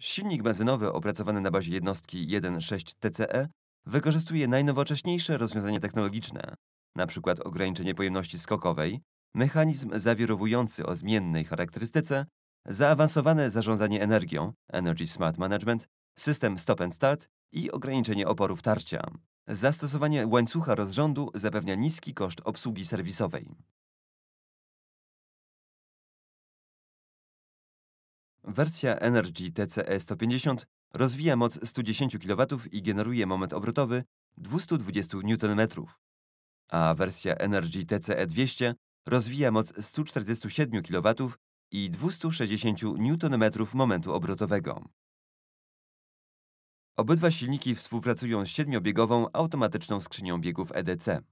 Silnik benzynowy opracowany na bazie jednostki 1.6 TCE wykorzystuje najnowocześniejsze rozwiązania technologiczne, np. ograniczenie pojemności skokowej, mechanizm zawirowujący o zmiennej charakterystyce, zaawansowane zarządzanie energią, Energy Smart Management, system stop and start i ograniczenie oporów tarcia. Zastosowanie łańcucha rozrządu zapewnia niski koszt obsługi serwisowej. Wersja Energy TCE 150 rozwija moc 110 kW i generuje moment obrotowy 220 Nm, a wersja Energy TCE 200 rozwija moc 147 kW i 260 Nm momentu obrotowego. Obydwa silniki współpracują z siedmiobiegową automatyczną skrzynią biegów EDC.